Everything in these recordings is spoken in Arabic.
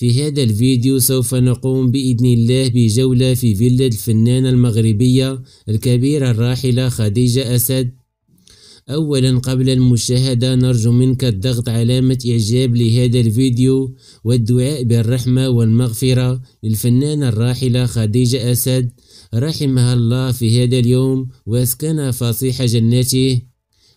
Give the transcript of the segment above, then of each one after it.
في هذا الفيديو سوف نقوم بإذن الله بجولة في فيلا الفنانة المغربية الكبيرة الراحلة خديجة أسد أولا قبل المشاهدة نرجو منك الضغط علامة إعجاب لهذا الفيديو والدعاء بالرحمة والمغفرة للفنانة الراحلة خديجة أسد رحمها الله في هذا اليوم وأسكن فصيح جناته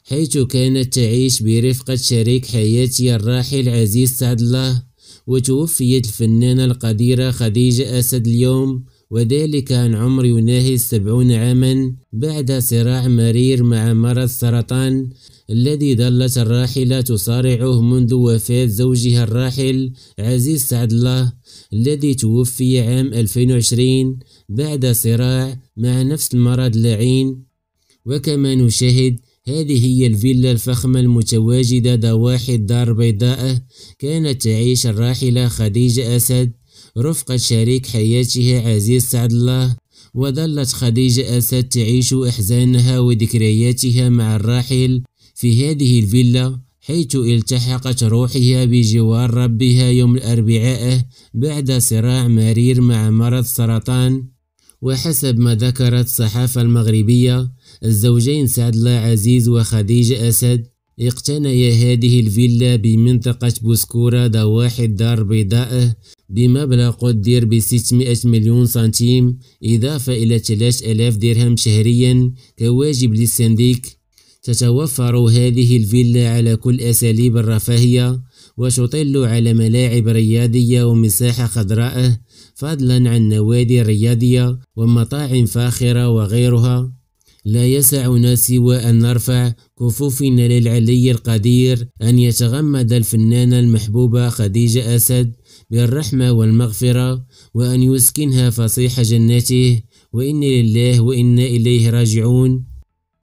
حيث كانت تعيش برفقة شريك حياتي الراحل عزيز سعد الله وتوفيت الفنانة القديرة خديجة أسد اليوم وذلك عن عمر يناهي السبعون عاما بعد صراع مرير مع مرض سرطان الذي ظلت الراحلة تصارعه منذ وفاة زوجها الراحل عزيز سعد الله الذي توفي عام 2020 بعد صراع مع نفس المرض اللعين وكما نشاهد هذه هي الفيلا الفخمة المتواجدة ضواحي الدار البيضاء كانت تعيش الراحلة خديجة أسد رفقة شريك حياتها عزيز سعد الله وظلت خديجة أسد تعيش أحزانها وذكرياتها مع الراحل في هذه الفيلا حيث التحقت روحها بجوار ربها يوم الأربعاء بعد صراع مرير مع مرض سرطان وحسب ما ذكرت الصحافة المغربية الزوجين سعد الله عزيز وخديجة أسد اقتنيا هذه الفيلا بمنطقة بوسكورة ضواحي دار بيضاء بمبلغ قدر ب 600 مليون سنتيم إضافة إلى 3000 درهم شهريا كواجب للسنديك تتوفر هذه الفيلا على كل أساليب الرفاهية وتطل على ملاعب رياضية ومساحة خضراء فضلا عن نوادي رياضية ومطاعم فاخرة وغيرها لا يسعنا سوى أن نرفع كفوفنا للعلي القدير أن يتغمد الفنانة المحبوبة خديجة أسد بالرحمة والمغفرة وأن يسكنها فصيح جناته وإن لله وإنا إليه راجعون